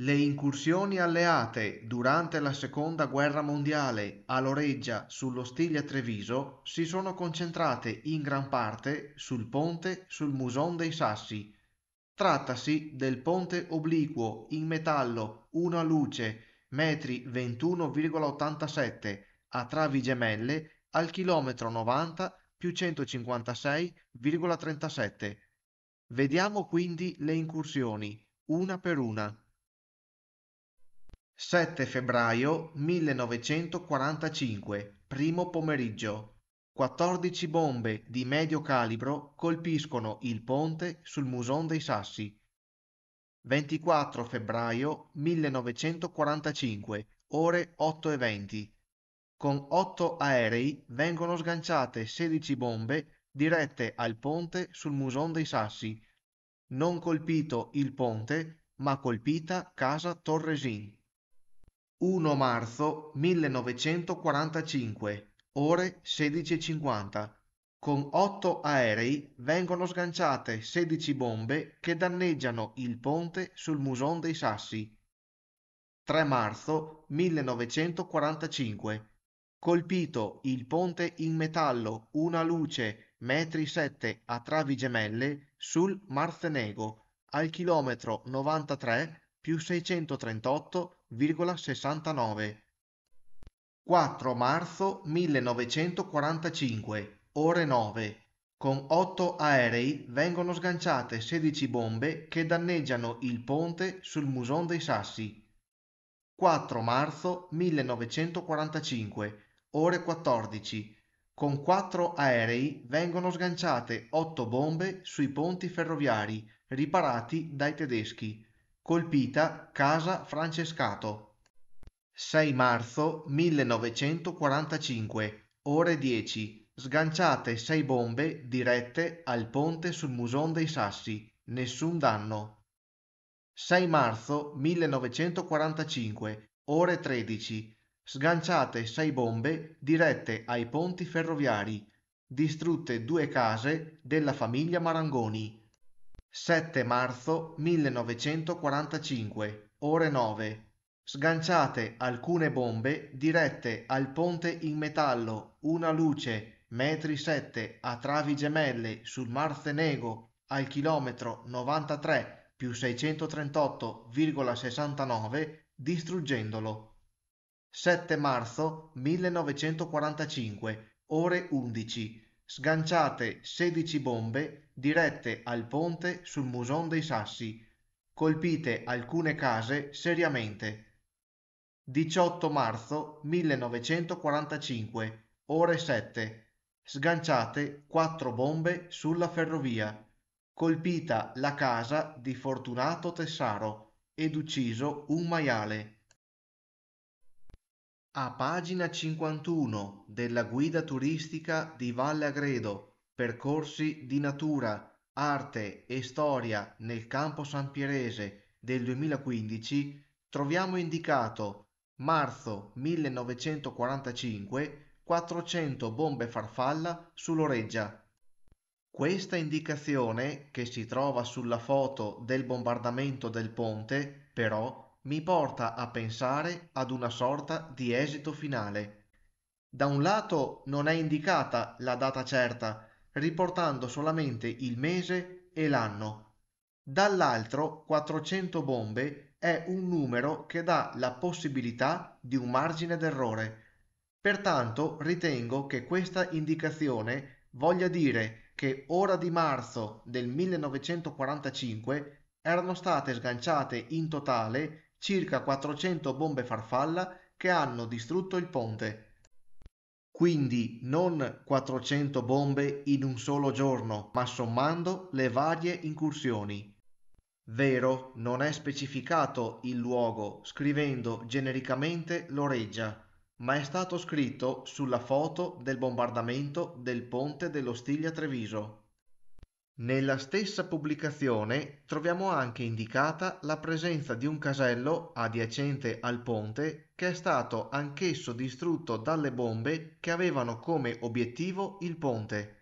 Le incursioni alleate durante la seconda guerra mondiale a Loreggia sullo Stiglia Treviso si sono concentrate in gran parte sul ponte sul Muson dei Sassi. Trattasi del ponte obliquo in metallo 1 a luce metri 21,87 a travi gemelle al chilometro 90 più 156,37. Vediamo quindi le incursioni una per una. 7 febbraio 1945, primo pomeriggio. Quattordici bombe di medio calibro colpiscono il ponte sul Muson dei Sassi. 24 febbraio 1945, ore 8 e 20. Con 8 aerei vengono sganciate 16 bombe dirette al ponte sul Muson dei Sassi. Non colpito il ponte, ma colpita casa Torresin. 1 marzo 1945, ore 16.50. Con otto aerei vengono sganciate 16 bombe che danneggiano il ponte sul Muson dei Sassi. 3 marzo 1945. Colpito il ponte in metallo una luce metri 7 a travi gemelle sul Marzenego al chilometro 93 più 638 19,69 4 marzo 1945, ore 9. Con 8 aerei vengono sganciate 16 bombe che danneggiano il ponte sul Muson dei Sassi. 4 marzo 1945, ore 14. Con 4 aerei vengono sganciate 8 bombe sui ponti ferroviari riparati dai tedeschi colpita Casa Francescato. 6 marzo 1945, ore 10. Sganciate 6 bombe dirette al ponte sul Muson dei Sassi. Nessun danno. 6 marzo 1945, ore 13. Sganciate 6 bombe dirette ai ponti ferroviari. Distrutte due case della famiglia Marangoni. 7 marzo 1945, ore 9. sganciate alcune bombe dirette al ponte in metallo "Una Luce" metri 7, a travi gemelle sul Mar Marzenego al chilometro 93 più 638,69, distruggendolo. 7 marzo 1945, ore 11 sganciate sedici bombe dirette al ponte sul Muson dei Sassi, colpite alcune case seriamente. 18 marzo 1945, ore 7. Sganciate quattro bombe sulla ferrovia. Colpita la casa di Fortunato Tessaro ed ucciso un maiale. A pagina 51 della Guida turistica di Valle Agredo, Percorsi di natura, arte e storia nel campo sampierese del 2015, troviamo indicato marzo 1945 400 bombe farfalla sull'Oreggia. Questa indicazione, che si trova sulla foto del bombardamento del ponte, però, mi porta a pensare ad una sorta di esito finale. Da un lato non è indicata la data certa, riportando solamente il mese e l'anno. Dall'altro 400 bombe è un numero che dà la possibilità di un margine d'errore. Pertanto ritengo che questa indicazione voglia dire che ora di marzo del 1945 erano state sganciate in totale circa 400 bombe farfalla che hanno distrutto il ponte. Quindi non 400 bombe in un solo giorno, ma sommando le varie incursioni. Vero, non è specificato il luogo, scrivendo genericamente Loreggia, ma è stato scritto sulla foto del bombardamento del ponte dello Stiglia Treviso. Nella stessa pubblicazione troviamo anche indicata la presenza di un casello adiacente al ponte che è stato anch'esso distrutto dalle bombe che avevano come obiettivo il ponte.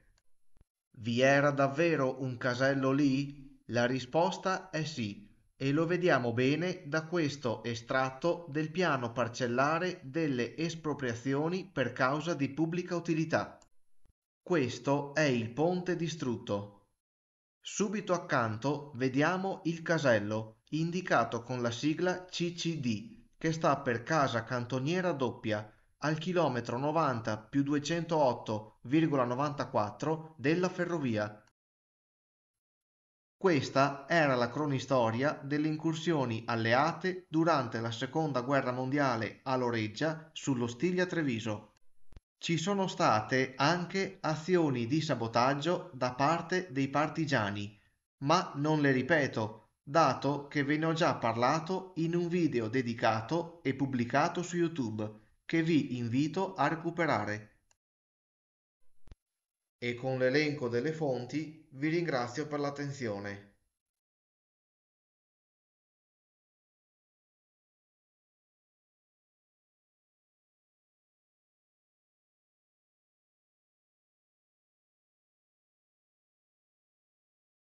Vi era davvero un casello lì? La risposta è sì e lo vediamo bene da questo estratto del piano parcellare delle espropriazioni per causa di pubblica utilità. Questo è il ponte distrutto. Subito accanto vediamo il casello, indicato con la sigla CCD, che sta per Casa Cantoniera Doppia, al chilometro 90 più 208,94 della ferrovia. Questa era la cronistoria delle incursioni alleate durante la seconda guerra mondiale a Loreggia sullo Stiglia Treviso. Ci sono state anche azioni di sabotaggio da parte dei partigiani, ma non le ripeto, dato che ve ne ho già parlato in un video dedicato e pubblicato su YouTube, che vi invito a recuperare e con l'elenco delle fonti vi ringrazio per l'attenzione.